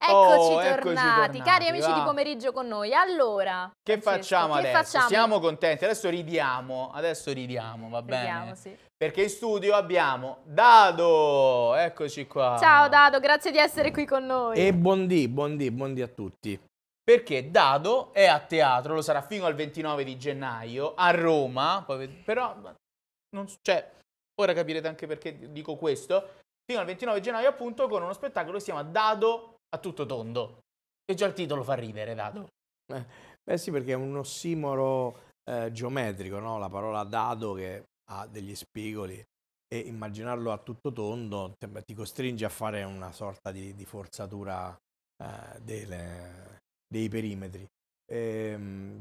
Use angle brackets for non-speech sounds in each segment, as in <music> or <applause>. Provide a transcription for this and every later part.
Eccoci, oh, tornati. tornati. cari amici di pomeriggio con noi. Allora, che Francesco, facciamo che adesso? Facciamo? Siamo contenti, adesso ridiamo, adesso ridiamo, va ridiamo, bene? Sì. Perché in studio abbiamo Dado, eccoci qua. Ciao Dado, grazie di essere qui con noi. E buondì, buondì, buondì a tutti. Perché Dado è a teatro, lo sarà fino al 29 di gennaio, a Roma, però, non, cioè, ora capirete anche perché dico questo, fino al 29 gennaio appunto con uno spettacolo che si chiama Dado a tutto tondo. E già il titolo fa ridere, Dado. Eh, beh sì, perché è un ossimoro eh, geometrico, no? La parola dado che ha degli spigoli e immaginarlo a tutto tondo ti costringe a fare una sorta di, di forzatura eh, delle, dei perimetri. E, ehm,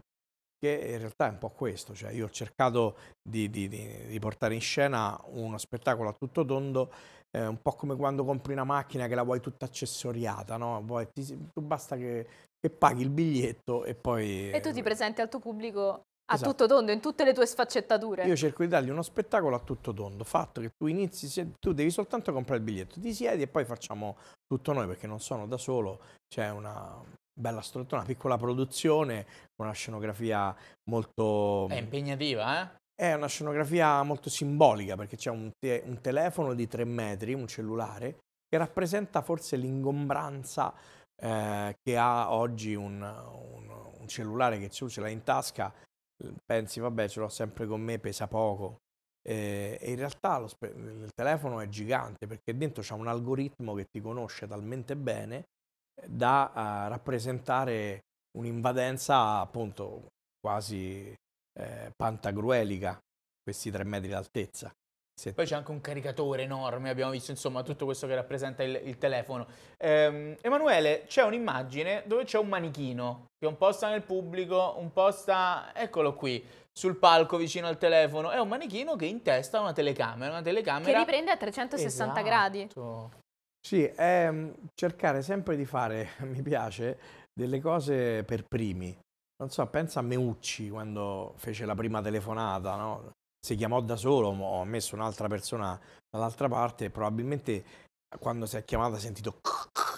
che in realtà è un po' questo, cioè io ho cercato di, di, di portare in scena uno spettacolo a tutto tondo eh, un po' come quando compri una macchina che la vuoi tutta accessoriata, no? Vuoi, ti, tu basta che, che, paghi il biglietto e poi... E tu ti presenti al tuo pubblico a esatto. tutto tondo, in tutte le tue sfaccettature. Io cerco di dargli uno spettacolo a tutto tondo, fatto che tu inizi, tu devi soltanto comprare il biglietto, ti siedi e poi facciamo tutto noi, perché non sono da solo, c'è una, bella struttura, una piccola produzione, una scenografia molto... È impegnativa, eh? È una scenografia molto simbolica perché c'è un, te- un telefono di tre metri, un cellulare, che rappresenta forse l'ingombranza eh, che ha oggi un, un, un cellulare che tu ce l'hai in tasca, eh, pensi vabbè ce l'ho sempre con me, pesa poco, e in realtà spe- il telefono è gigante perché dentro c'è un algoritmo che ti conosce talmente bene eh, da uh, rappresentare un'invadenza appunto quasi eh, pantagruelica, questi tre metri d'altezza. Se... Poi c'è anche un caricatore enorme, abbiamo visto insomma tutto questo che rappresenta il, il telefono. Ehm, Emanuele, c'è un'immagine dove c'è un manichino che è un po' sta nel pubblico, un po' sta, eccolo qui, sul palco vicino al telefono. È un manichino che intesta una telecamera, una telecamera... Che riprende a 360 esatto. gradi. Sì, è ehm, cercare sempre di fare, <laughs> mi piace, delle cose per primi non so, pensa a Meucci quando fece la prima telefonata, no? si chiamò da solo, ho messo un'altra persona dall'altra parte e probabilmente quando si è chiamata ha sentito,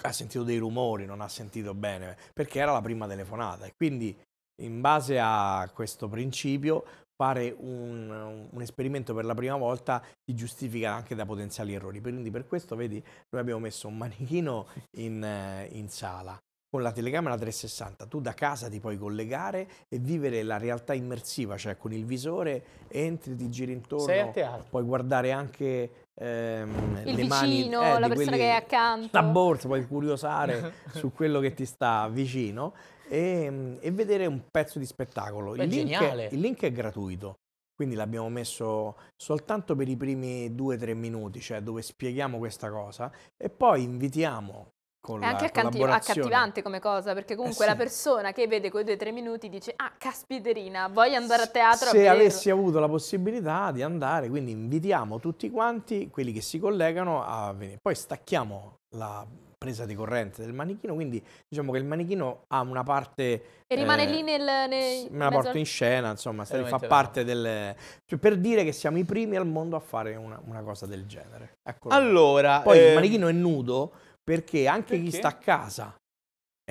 ha sentito dei rumori, non ha sentito bene, perché era la prima telefonata e quindi in base a questo principio fare un, un, esperimento per la prima volta ti giustifica anche da potenziali errori. Quindi per questo, vedi, noi abbiamo messo un manichino in, in sala con la telecamera 360 tu da casa ti puoi collegare e vivere la realtà immersiva, cioè con il visore entri, ti giri intorno, puoi guardare anche ehm, il le vicino, mani, eh, la persona che è accanto, la borsa, puoi curiosare <laughs> su quello che ti sta vicino e, mm, e vedere un pezzo di spettacolo. Beh, il, link è, il link è gratuito, quindi l'abbiamo messo soltanto per i primi due o tre minuti, cioè dove spieghiamo questa cosa e poi invitiamo con è anche accattivante come cosa, perché comunque eh sì. la persona che vede quei due o tre minuti dice ah, caspiterina, voglio andare a teatro Se a avessi avuto la possibilità di andare, quindi invitiamo tutti quanti, quelli che si collegano, a venire. Poi stacchiamo la presa di corrente del manichino, quindi diciamo che il manichino ha una parte... E rimane eh, lì nel... nel me la porto in scena, insomma, fa parte del... Cioè, per dire che siamo i primi al mondo a fare una, una cosa del genere. Eccolo allora... Poi eh... il ehm, manichino è nudo perché anche perché? chi sta a casa,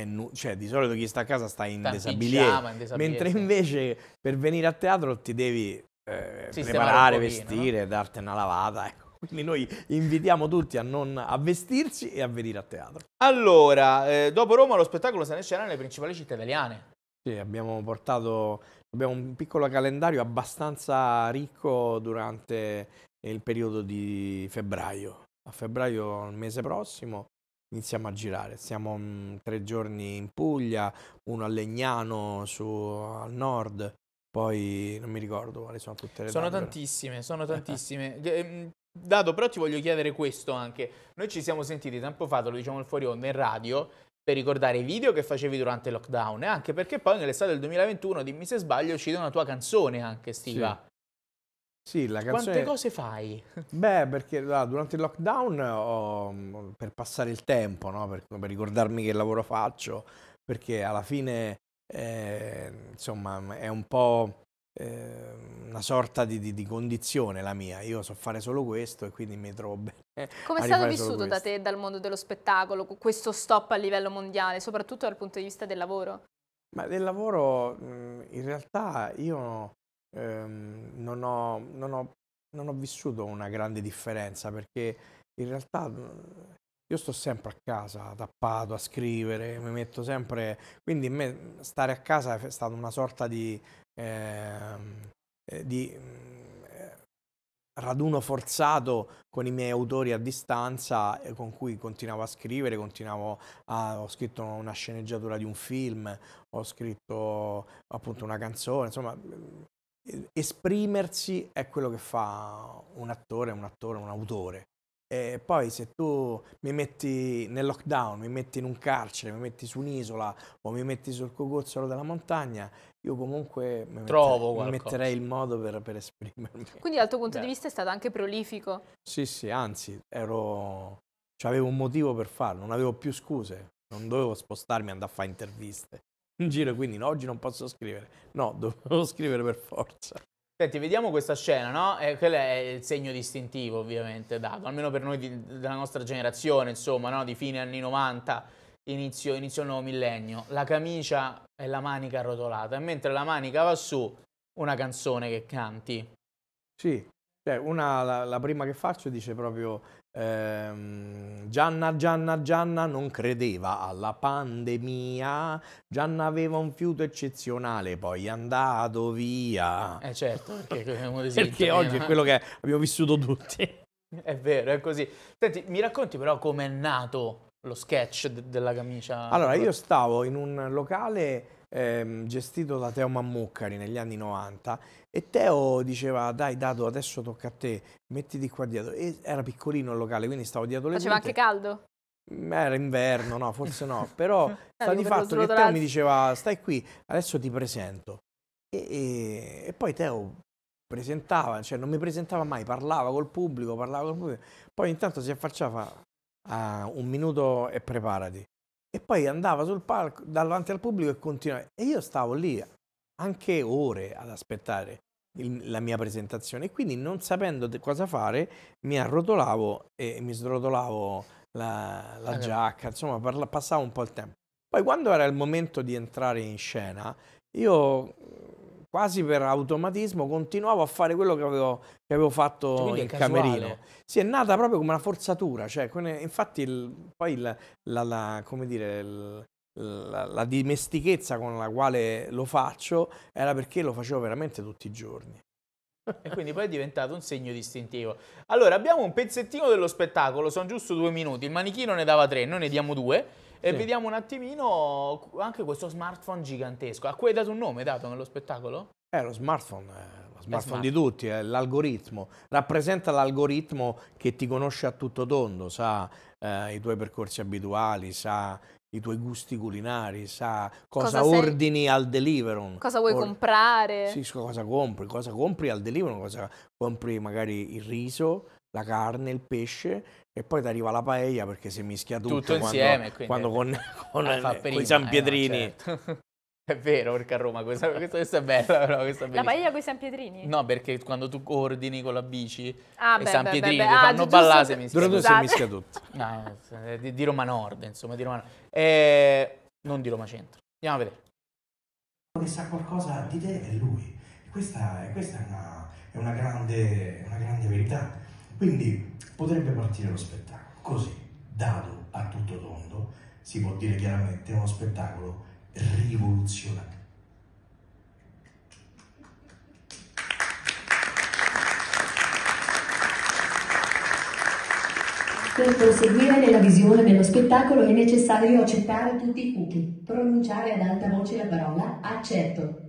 nu- cioè di solito chi sta a casa sta in disabilità, mentre invece per venire a teatro ti devi eh, preparare, vestire, no? darti una lavata, ecco. Quindi noi invitiamo tutti a, non, a vestirsi e a venire a teatro. Allora, eh, dopo Roma lo spettacolo sarà in scena nelle principali città italiane. Sì, abbiamo portato, abbiamo un piccolo calendario abbastanza ricco durante il periodo di febbraio. A febbraio, il mese prossimo, iniziamo a girare. Siamo mh, mm, tre giorni in Puglia, uno a Legnano su, al nord, poi non mi ricordo quali sono tutte le Sono dandole. tantissime, sono <laughs> tantissime. Ehm, Dato, però ti voglio chiedere questo anche. Noi ci siamo sentiti tempo fa, lo diciamo il fuori onda in radio, per ricordare i video che facevi durante il lockdown, eh, anche perché poi nell'estate del 2021, dimmi se sbaglio, è una tua canzone anche, Stiva. Sì. Sì, la canzone... Quante cose fai? <laughs> Beh, perché là, durante il lockdown, ho, mm, per passare il tempo, no? per, per, ricordarmi che lavoro faccio, perché alla fine, eh, insomma, mm, è un po' eh, una sorta di, di, di, condizione la mia. Io so fare solo questo e quindi mi trovo bene. Eh, come è stato vissuto da te, dal mondo dello spettacolo, questo stop a livello mondiale, soprattutto dal punto di vista del lavoro? Ma del lavoro, mm, in realtà, io ehm, non, ho, non, ho, non ho vissuto una grande differenza perché in realtà mhmm, io sto sempre a casa, tappato a scrivere, mi metto sempre... Quindi me stare a casa è stata una sorta di, ehm, eh, di mhmm, eh, raduno forzato con i miei autori a distanza eh, con cui continuavo a scrivere, continuavo a... ho scritto una sceneggiatura di un film, ho scritto appunto una canzone, insomma mhmm, esprimersi è quello che fa un attore, un attore, un autore. E poi se tu mi metti nel lockdown, mi metti in un carcere, mi metti su un'isola o mi metti sul cogozzolo della montagna, io comunque mi, Trovo metterei, mi metterei il modo per, per, esprimermi. Quindi dal tuo punto Beh. di vista è stato anche prolifico? Sì, sì, anzi, ero... cioè, avevo un motivo per farlo, non avevo più scuse, non dovevo spostarmi e andare a fare interviste in giro, quindi no, oggi non posso scrivere. No, <laughs> dovevo scrivere per forza. Senti, vediamo questa scena, no? Eh, quello è il segno distintivo, ovviamente, dato, almeno per noi di, della nostra generazione, insomma, no? Di fine anni 90, inizio, inizio nuovo millennio. La camicia e la manica arrotolata, e mentre la manica va su, una canzone che canti. Sì, cioè una, la, la prima che faccio dice proprio Ehm, Gianna, Gianna, Gianna non credeva alla pandemia, Gianna aveva un fiuto eccezionale, poi è andato via. Eh certo, perché, <laughs> perché oggi è quello che abbiamo vissuto tutti. <laughs> È vero, è così. Senti, mi racconti però come è nato lo sketch de- della camicia? Allora, io stavo in un locale ehm, gestito da Teo Mammuccari negli anni 90 e Teo diceva dai Dado adesso tocca a te, mettiti qua dietro. E era piccolino il locale, quindi stavo dietro le Faceva anche caldo? Mm, era inverno, no, forse no, <laughs> però sta di fatto che Teo mi diceva stai qui, adesso ti presento. e, e, e poi Teo presentava, cioè non mi presentava mai, parlava col pubblico, parlava col pubblico. Poi intanto si affacciava a un minuto e preparati e poi andava sul palco davanti al pubblico e continuava. E io stavo lì anche ore ad aspettare il, la mia presentazione e quindi non sapendo cosa fare mi arrotolavo e mi srotolavo la, la allora. Ah, giacca, insomma parla, passavo un po' il tempo. Poi quando era il momento di entrare in scena, io quasi per automatismo continuavo a fare quello che avevo, che avevo fatto cioè, in casuale. camerino. Sì, è nata proprio come una forzatura, cioè, infatti il, poi il, la, la, come dire, il, la, la, dimestichezza con la quale lo faccio era perché lo facevo veramente tutti i giorni. <laughs> E quindi poi è diventato un segno distintivo. Allora, abbiamo un pezzettino dello spettacolo, sono giusto due minuti, il manichino ne dava tre, noi ne diamo due. E sì. vediamo un attimino anche questo smartphone gigantesco. A cui hai dato un nome dato nello spettacolo? Eh, lo smartphone, eh, lo smartphone smart. di tutti, eh, l'algoritmo. Rappresenta l'algoritmo che ti conosce a tutto tondo, sa eh, i tuoi percorsi abituali, sa i tuoi gusti culinari, sa cosa, cosa ordini sei... al delivery. Cosa vuoi Or... comprare. Sì, cosa compri, cosa compri al delivery, cosa compri magari il riso, la carne, il pesce e poi ti arriva la paella perché si mischia tutto, tutto quando, insieme <laughs> quando con, con, ah, con i San eh, Pietrini eh certo. <laughs> È vero, perché a Roma questa, questa, questa è bella, però questa è La paella con i San Pietrini? No, perché quando tu ordini con la bici ah, i beh, San beh, Pietrini beh, beh. Ah, fanno ballare se mischia tutto. si mischia tutto. <laughs> No, di, eh, di, Roma Nord, insomma, di Roma Nord. Eh, non di Roma Centro. Andiamo a vedere. Che sa qualcosa di te è lui. Questa, questa è, una, è una, grande, una grande verità quindi potrebbe partire lo spettacolo. Così, dato a tutto tondo, si può dire chiaramente, è uno spettacolo rivoluzionario. Per proseguire nella visione dello spettacolo è necessario accettare tutti i punti. pronunciare ad alta voce la parola accetto.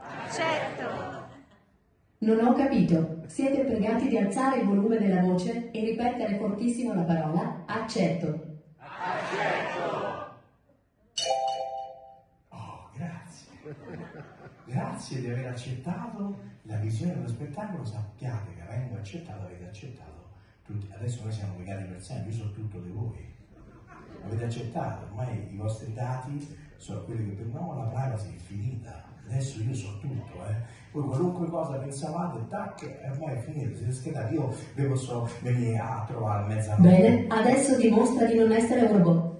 Accetto. Non ho capito siete pregati di alzare il volume della voce e ripetere fortissimo la parola accetto. Accetto! Oh, grazie. Grazie di aver accettato la visione dello spettacolo. Sappiate che avendo accettato avete accettato tutti. Adesso noi siamo pregati per sempre, io sono tutto di voi. Avete accettato, ormai i vostri dati sono quelli che per noi la privacy è finita adesso io so tutto, eh. Voi qualunque cosa pensavate, tac, e ormai è finito, siete schedati, io devo solo venire a trovare mezzanotte. Bene, adesso dimostra di non essere un robot.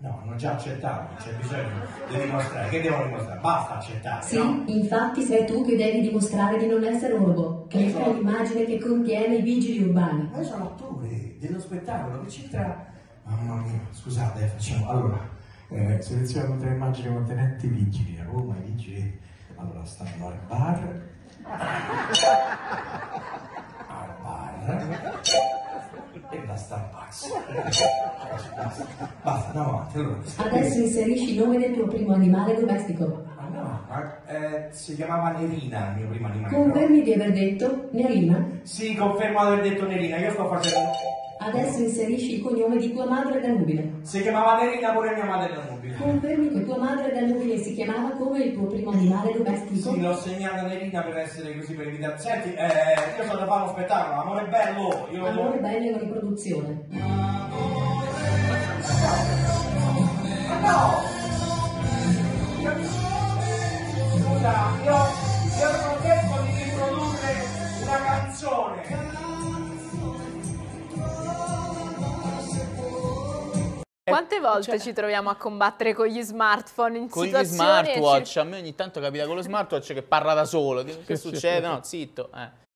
No, non già accettato, non c'è bisogno di dimostrare. Che devo dimostrare? Basta accettare. Sì, no? infatti sei tu che devi dimostrare di non essere un robot, che sono... è l'immagine che contiene i vigili urbani. Noi sono attori dello spettacolo, che c'entra... Mamma mia, scusate, eh, facciamo... Allora, eh, selezioniamo tre immagini contenenti i vigili a Roma, i vigili allora stanno al bar, al bar e la Starbucks. Basta, basta avanti. Allora. Adesso inserisci il nome del tuo primo animale domestico. Ah, no, eh, si chiamava Nerina il mio primo animale. Confermi di aver detto Nerina? Sì, confermo di aver detto Nerina, io sto facendo... Adesso inserisci il cognome di tua madre Danubile. Si chiamava Nerina pure mia madre Danubile. Confermi che tua madre Danubile si chiamava come il tuo primo animale domestico? Sì, l'ho segnata Nerina per essere così per evitare. Senti, eh, io sono da fare uno spettacolo, amore bello. Io amore bello è una riproduzione. Amore bello. No! Quante volte cioè, ci troviamo a combattere con gli smartphone in con situazioni... Con gli smartwatch, ci... a me ogni tanto capita con lo smartwatch che parla da solo, che, che succede? No, zitto, eh.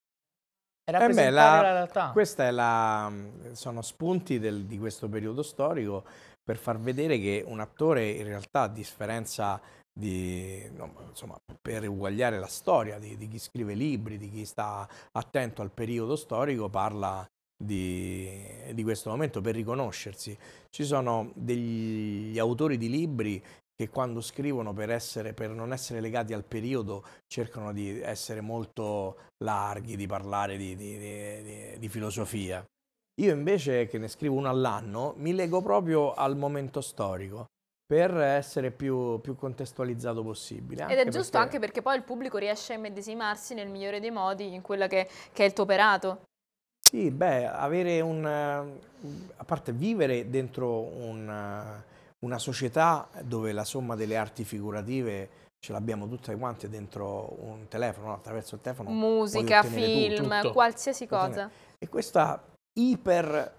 Eh beh, la, la, la, sono spunti del, di questo periodo storico per far vedere che un attore in realtà a differenza di, no, insomma, per uguagliare la storia di, di, chi scrive libri, di chi sta attento al periodo storico, parla di, di questo momento per riconoscersi. Ci sono degli autori di libri che quando scrivono per, essere, per, non essere legati al periodo cercano di essere molto larghi, di parlare di, di, di, di, filosofia. Io invece che ne scrivo uno all'anno mi lego proprio al momento storico per essere più, più contestualizzato possibile. Ed è giusto perché... anche perché poi il pubblico riesce a immedesimarsi nel migliore dei modi in quello che, che è il tuo operato. Sì, beh, avere un... a parte vivere dentro un, una società dove la somma delle arti figurative ce l'abbiamo tutte quante dentro un telefono, attraverso il telefono. Musica, film, tu, qualsiasi cosa. E questa iper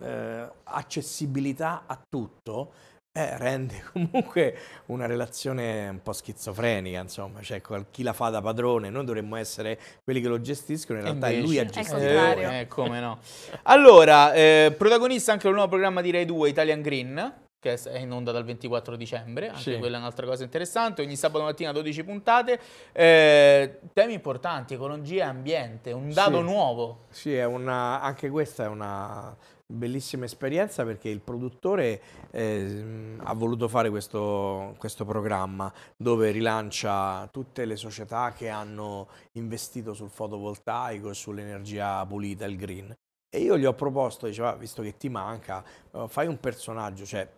eh, accessibilità a tutto eh, rende <laughs> comunque una relazione un po' schizofrenica, insomma, cioè chi la fa da padrone, noi dovremmo essere quelli che lo gestiscono, in realtà Invece, è lui a gestire. Eh, come no. <laughs> Allora, eh, protagonista anche del nuovo programma di Rai 2, Italian Green, che è in onda dal 24 dicembre, anche sì. quella è un'altra cosa interessante, ogni sabato mattina 12 puntate, eh, temi importanti, ecologia e ambiente, un dato sì. nuovo. Sì, una, anche questa è una Bellissima esperienza perché il produttore eh, ha voluto fare questo, questo, programma dove rilancia tutte le società che hanno investito sul fotovoltaico e sull'energia pulita, il green. E io gli ho proposto, diceva, visto che ti manca, eh, fai un personaggio, cioè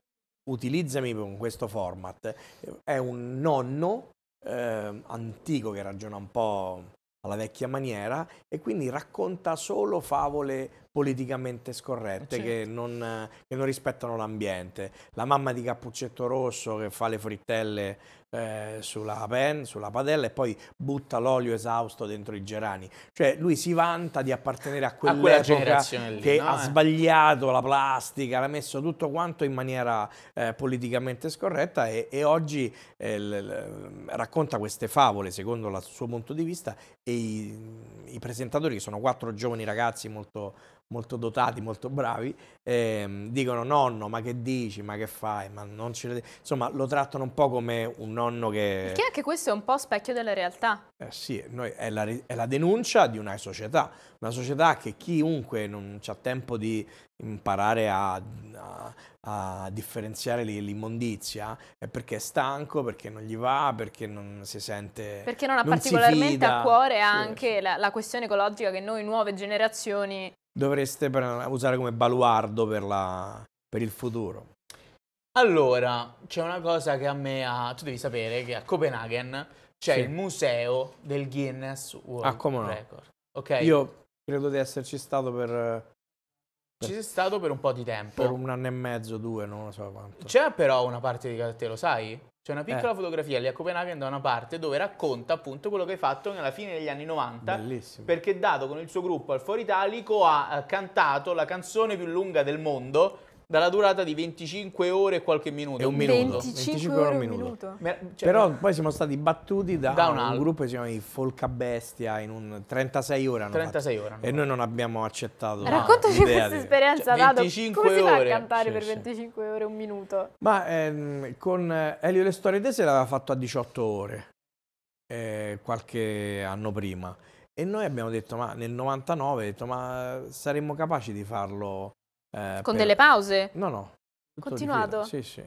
utilizzami con questo format. È un nonno eh, antico che ragiona un po' alla vecchia maniera e quindi racconta solo favole politicamente scorrette eh, certo. che, non, che non rispettano l'ambiente. La mamma di Cappuccetto Rosso che fa le frittelle eh, sulla pen, sulla padella e poi butta l'olio esausto dentro i gerani. Cioè lui si vanta di appartenere a quell'epoca che no, ha eh. sbagliato la plastica, l'ha messo tutto quanto in maniera eh, politicamente scorretta e, e oggi eh, racconta queste favole secondo il suo punto di vista e i, i presentatori che sono quattro giovani ragazzi molto molto dotati, molto bravi, ehm, dicono nonno, ma che dici, ma che fai, ma non ci... Insomma, lo trattano un po' come un nonno che... Perché anche questo è un po' specchio della realtà. Eh sì, noi, è, la, è, la, denuncia di una società, una società che chiunque non ha tempo di imparare a, a, a differenziare l'immondizia è perché è stanco, perché non gli va, perché non si sente... Perché non ha non particolarmente a cuore anche sì, sì. La, la questione ecologica che noi nuove generazioni dovreste usare come baluardo per, la, per il futuro? Allora, c'è una cosa che a me ha... Tu devi sapere che a Copenaghen c'è sì. il museo del Guinness World ah, come no. Record. Ok? Io credo di esserci stato per ci sei stato per un po' di tempo. Per un anno e mezzo, due, non lo so quanto. C'è però una parte di te, lo sai? C'è una piccola eh. fotografia lì a Copenaghen da una parte dove racconta appunto quello che hai fatto nella fine degli anni 90. Bellissimo. Perché Dato con il suo gruppo al Foro Italico ha eh, cantato la canzone più lunga del mondo dalla durata di 25 ore e qualche minuto. E un minuto. 25, 25 ore e un minuto. minuto. cioè, Però poi siamo stati battuti da, da un, un gruppo che si chiama i Folca Bestia in un 36 ore. 36 ore. E noi non abbiamo accettato. Raccontaci questa di... esperienza, cioè, 25 Come si fa a cantare sì, per 25 sì. ore un minuto? Ma ehm, con Elio Le Storie Tese l'aveva fatto a 18 ore. Eh, qualche anno prima e noi abbiamo detto ma nel 99 detto, ma saremmo capaci di farlo eh, Con per... delle pause? No, no. Continuato? Sì, sì.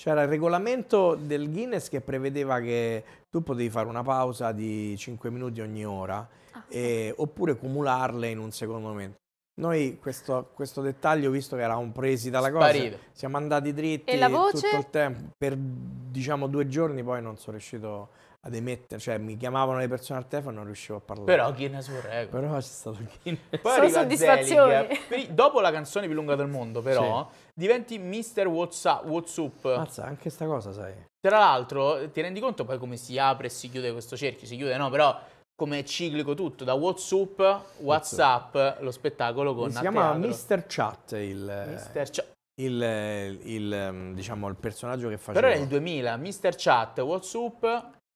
C'era il regolamento del Guinness che prevedeva che tu potevi fare una pausa di 5 minuti ogni ora ah. e, oppure cumularle in un secondo momento. Noi questo, questo dettaglio, visto che eravamo presi dalla Sparito. cosa, siamo andati dritti tutto il tempo. Per diciamo due giorni poi non sono riuscito ad emettere, cioè mi chiamavano le persone al telefono e non riuscivo a parlare. Però Guinness World Record. Però c'è stato Guinness. Poi Sono soddisfazioni. Zelig, dopo la canzone più lunga del mondo però, sì. diventi Mr. WhatsApp. WhatsApp. Mazza, anche sta cosa sai. Tra l'altro ti rendi conto poi come si apre e si chiude questo cerchio? Si chiude no, però come è ciclico tutto, da WhatsApp, WhatsApp, lo spettacolo con... Si chiama Mr. Chat il... Mister Chat. Il, il, ehm, diciamo, il personaggio che faceva. Però era il 2000, Mr. Chat, WhatsApp,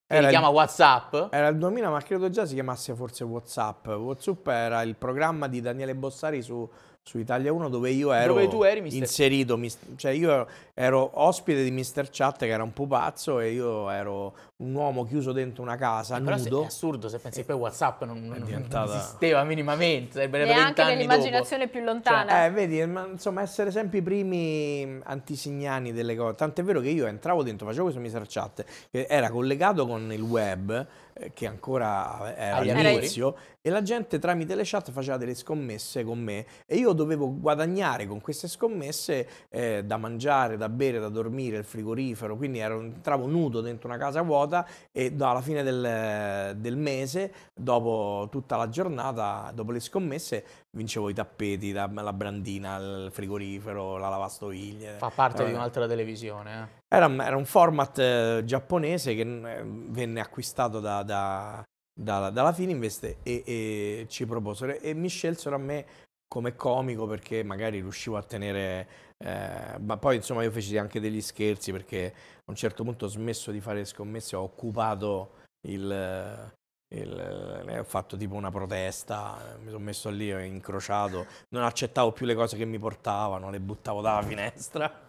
che era, chiama Whatsapp. Era il 2000, ma credo già si chiamasse forse Whatsapp. Whatsapp era il programma di Daniele Bossari su su Italia 1 dove io ero dove tu eri, mister... inserito, cioè io ero ospite di Mister Chat che era un pupazzo e io ero un uomo chiuso dentro una casa, eh, però nudo. è assurdo se pensi che poi Whatsapp non, non, diventata... non esisteva minimamente, sarebbe andato Neanche nell'immaginazione più lontana. Cioè, eh, vedi, insomma essere sempre i primi antisignani delle cose, tant'è vero che io entravo dentro, facevo questo Mister Chat che era collegato con il web eh, che ancora eh, era Agli all'inizio, amici. e la gente tramite le chat faceva delle scommesse con me e io dovevo guadagnare con queste scommesse eh, da mangiare, da bere, da dormire, il frigorifero, quindi ero, entravo nudo dentro una casa vuota e dalla fine del, del mese, dopo tutta la giornata, dopo le scommesse, vincevo i tappeti, la, la brandina, il frigorifero, la lavastoviglie. Fa parte eh. di un'altra televisione. Eh. Era, era, un format eh, giapponese che mm, eh, venne acquistato da, da, da, dalla Fininvest e, e ci proposero e mi scelsero a me come comico perché magari riuscivo a tenere eh, ma poi insomma io feci anche degli scherzi perché a un certo punto ho smesso di fare scommesse ho occupato il, il, eh, ho fatto tipo una protesta, mi sono messo lì, ho incrociato, non accettavo più le cose che mi portavano, le buttavo dalla finestra.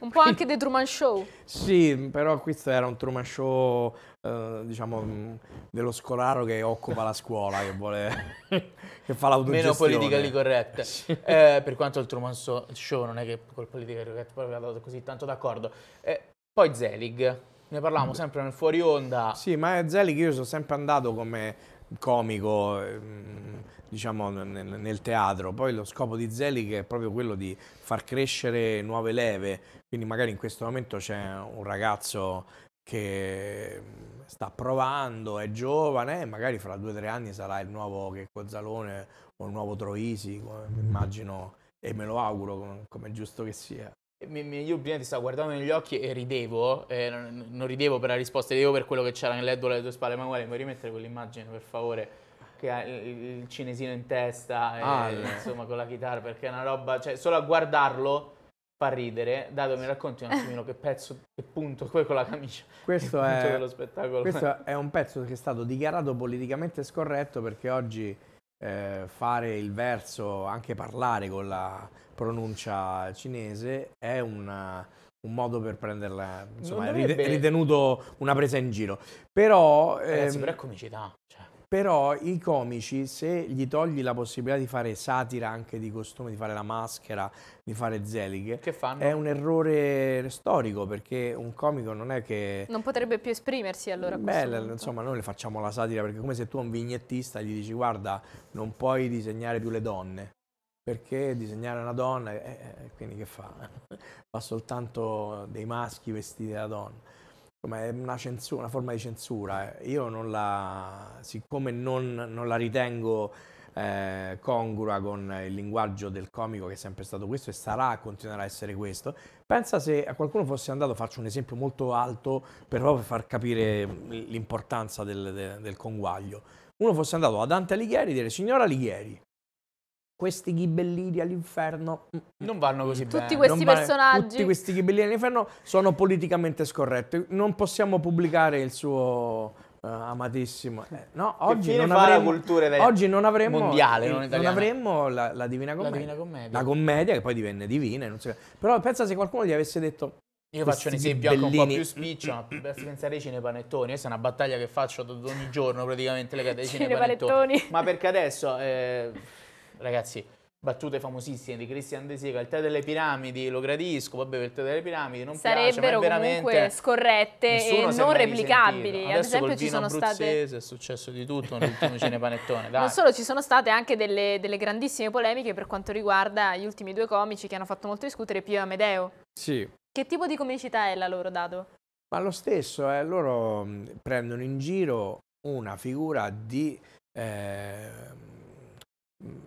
Un po' anche The <laughs> Truman Show. Sì, però questo era un Truman Show, eh, diciamo, mm, dello scolaro che occupa la scuola, che vuole, <laughs> che fa l'autogestione. Meno politically correct. <laughs> Sì. Eh, per quanto il Truman Show non è che col politica lì corretta poi abbiamo dato così tanto d'accordo. Eh, poi Zelig, ne parlavamo sempre nel fuori onda. Sì, ma Zelig io sono sempre andato come comico, ehm, diciamo, nel, nel teatro. Poi lo scopo di Zelig è proprio quello di far crescere nuove leve. Quindi magari in questo momento c'è un ragazzo che sta provando, è giovane, e magari fra due o tre anni sarà il nuovo Checco Zalone o il nuovo Troisi, immagino, e me lo auguro, come è giusto che sia. Io prima ti stavo guardando negli occhi e ridevo, eh, non ridevo per la risposta, ridevo per quello che c'era nell'edula alle tue spalle. Ma vuoi rimettere quell'immagine per favore? Che ha il cinesino in testa, e, eh, no. Ah, eh. insomma, con la chitarra, perché è una roba, cioè, solo a guardarlo fa ridere. Dato, mi racconti un attimino che pezzo, che punto, poi con la camicia. Questo, è, questo è un pezzo che è stato dichiarato politicamente scorretto perché oggi eh, fare il verso, anche parlare con la pronuncia cinese, è una, eh, un modo per prenderla, insomma, dovrebbe... è ritenuto una presa in giro. Però... Ragazzi, ehm... però è comicità. Cioè però i comici se gli togli la possibilità di fare satira anche di costume, di fare la maschera, di fare zeliche, è un errore storico perché un comico non è che... Non potrebbe più esprimersi allora. Beh, insomma noi le facciamo la satira perché come se tu a un vignettista gli dici guarda non puoi disegnare più le donne. Perché disegnare una donna, eh, eh quindi che fa? fa <laughs> soltanto dei maschi vestiti da donna insomma, è una, censura, una, forma di censura. Eh. Io non la, siccome non, non la ritengo eh, congrua con il linguaggio del comico che è sempre stato questo e sarà, continuerà a essere questo, pensa se a qualcuno fosse andato, faccio un esempio molto alto per proprio far capire l'importanza del, del, del conguaglio, uno fosse andato a Dante Alighieri e dire signora Alighieri, questi ghibellini all'inferno mm. non vanno così tutti mm. bene. Tutti questi non personaggi. Tutti questi ghibellini all'inferno sono politicamente scorretti. Non possiamo pubblicare il suo uh, amatissimo. Eh, no, oggi non, avremmo, oggi non, avremmo, mondiale, non, non avremmo la, la, Divina Commedia. La Divina Commedia. La commedia che poi divenne divina. So. Però pensa se qualcuno gli avesse detto io faccio un esempio anche un po' più spiccio, ma basta pensare ai cinepanettoni. Questa è una battaglia che faccio ogni giorno praticamente legata <laughs> ai cinepanettoni. cinepanettoni. Ma perché adesso eh, ragazzi, battute famosissime di Christian De Sica, il tè delle piramidi, lo gradisco, vabbè il tè delle piramidi non Sarebbero piace, comunque scorrette e non replicabili. Ad esempio ci sono state è successo di tutto nell'ultimo cinepanettone, dai. Non solo, ci sono state anche delle, delle, grandissime polemiche per quanto riguarda gli ultimi due comici che hanno fatto molto discutere, Pio e Amedeo. Sì. Che tipo di comicità è la loro, Dado? Ma lo stesso, eh, loro mm, prendono in giro una figura di eh, mm,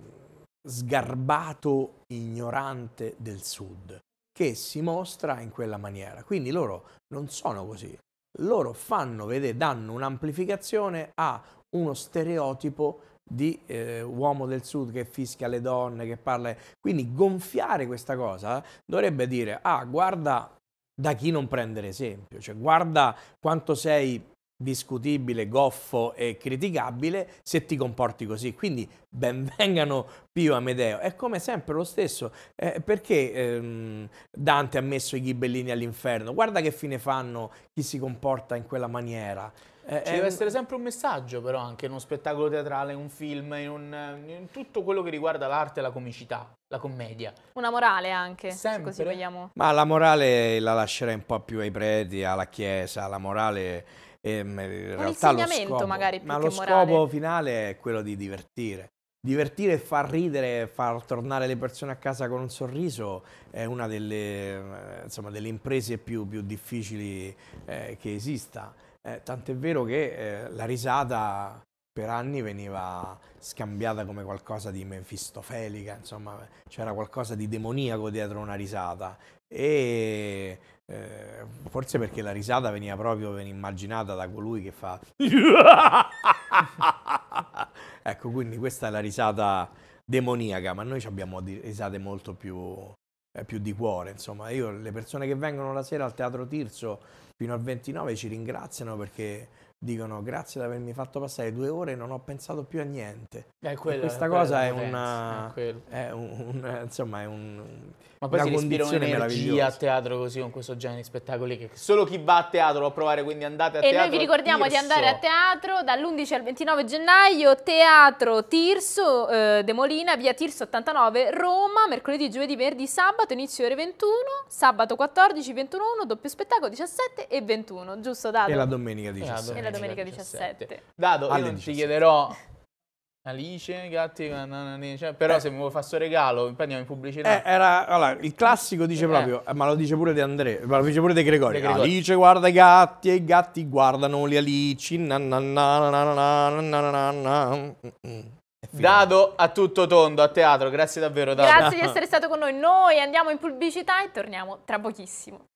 sgarbato ignorante del sud che si mostra in quella maniera. Quindi loro non sono così. Loro fanno vedere, danno un'amplificazione a uno stereotipo di eh, uomo del sud che fischia le donne, che parla. Quindi gonfiare questa cosa dovrebbe dire: ah, guarda da chi non prendere esempio, cioè guarda quanto sei discutibile, goffo e criticabile se ti comporti così. Quindi benvengano <laughs> Pio Amedeo. È come sempre lo stesso. Eh, perché ehm, Dante ha messo i ghibellini all'inferno? Guarda che fine fanno chi si comporta in quella maniera. Eh, Ci eh, deve essere sempre un messaggio però anche in uno spettacolo teatrale, in un film, in, un, in tutto quello che riguarda l'arte la comicità, la commedia. Una morale anche, sempre. se così vogliamo. Ma la morale la lascerei un po' più ai preti, alla chiesa, la morale Ehm, in realtà lo scopo, magari più ma lo morale. scopo finale è quello di divertire. Divertire e far ridere, far tornare le persone a casa con un sorriso è una delle, eh, insomma, delle imprese più, più difficili eh, che esista. Eh, tant'è vero che eh, la risata per anni veniva scambiata come qualcosa di mefistofelica, insomma c'era qualcosa di demoniaco dietro una risata e eh, forse perché la risata veniva proprio immaginata da colui che fa <laughs> ecco quindi questa è la risata demoniaca ma noi abbiamo risate molto più, eh, più di cuore insomma io le persone che vengono la sera al teatro Tirso fino al 29 ci ringraziano perché dicono grazie di avermi fatto passare due ore e non ho pensato più a niente. Eh, è eh, quello, questa cosa è, una, è un, un, insomma, è un, Ma poi si respira un'energia a teatro così con questo genere di spettacoli che solo chi va a teatro può provare, quindi andate a e teatro. E noi vi ricordiamo Tirso. di andare a teatro dall'11 al 29 gennaio, teatro Tirso eh, De Molina, via Tirso 89, Roma, mercoledì, giovedì, venerdì, sabato, inizio ore 21, sabato 14, 21, doppio spettacolo 17 e 21, giusto Dato? E la domenica 17. E la domenica domenica 17. 17. Dado, Alle io non 17. ti chiederò Alice, gatti, cioè, però eh. se mi vuoi fare questo regalo, andiamo in pubblicità. Eh, era, allora, il classico dice eh. proprio, eh, ma lo dice pure De Andrea, ma lo dice pure De Gregorio. Gregorio. Alice guarda i gatti e i gatti guardano le alici. Na Dado a tutto tondo, a teatro, grazie davvero Dado. Grazie di <laughs> essere stato con noi, noi andiamo in pubblicità e torniamo tra pochissimo.